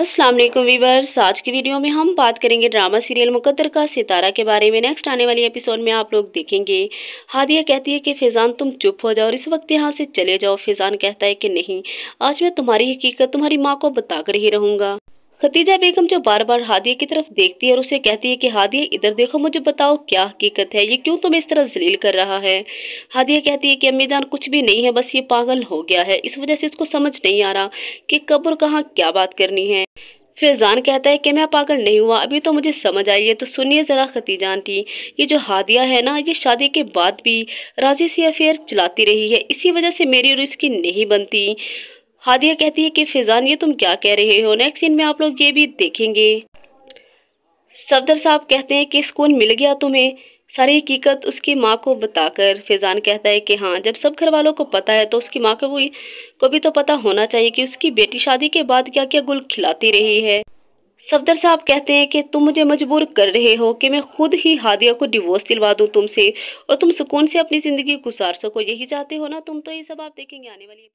Aslam viewers आज की video में हम बात करेंगे ड्रामा सीरियल मुकद्दर का सितारा के बारे में नेक्स्ट आने वाली एपिसोड में आप लोग देखेंगे हादिया कहती है कि फैज़ान तुम चुप हो जाओ और इस वक्त यहाँ से चले जाओ फैज़ान कहता है कि नहीं आज मैं तुम्हारी हकीकत तुम्हारी माँ को बताकर ही रहूँगा खतीजा बेगम जो बार बार हादिया की तरफ देखती है और उसे कहती है कि हादिया इधर देखो मुझे बताओ क्या हकीकत है ये क्यों तुम्हें इस तरह जलील कर रहा है हादिया कहती है कि अम्मी जान कुछ भी नहीं है बस ये पागल हो गया है इस वजह से उसको समझ नहीं आ रहा कि कब और कहाँ क्या बात करनी है फैजान कहता है कि मैं पागल नहीं हुआ अभी तो मुझे समझ आई है तो सुनिए ज़रा खतीजा आंटी ये जो हादिया है ना ये शादी के बाद भी राजी से अफेयर चलाती रही है इसी वजह से मेरी और इसकी नहीं बनती हादिया कहती है कि फिजान ये तुम क्या कह रहे हो नेक्स्ट सीन में आप लोग ये भी देखेंगे सफदर साहब कहते हैं कि सुकून मिल गया तुम्हें सारी हकीकत उसकी माँ को बताकर फैज़ान कहता है कि हाँ जब सब घर वालों को पता है तो उसकी माँ को भी को भी तो पता होना चाहिए कि उसकी बेटी शादी के बाद क्या क्या गुल खिलाती रही है सफदर साहब कहते हैं कि तुम मुझे मजबूर कर रहे हो कि मैं खुद ही हादिया को डिवोर्स दिलवा दूँ तुमसे और तुम सुकून से अपनी ज़िंदगी गुजार सको यही चाहते हो ना तुम तो ये सब आप देखेंगे आने वाली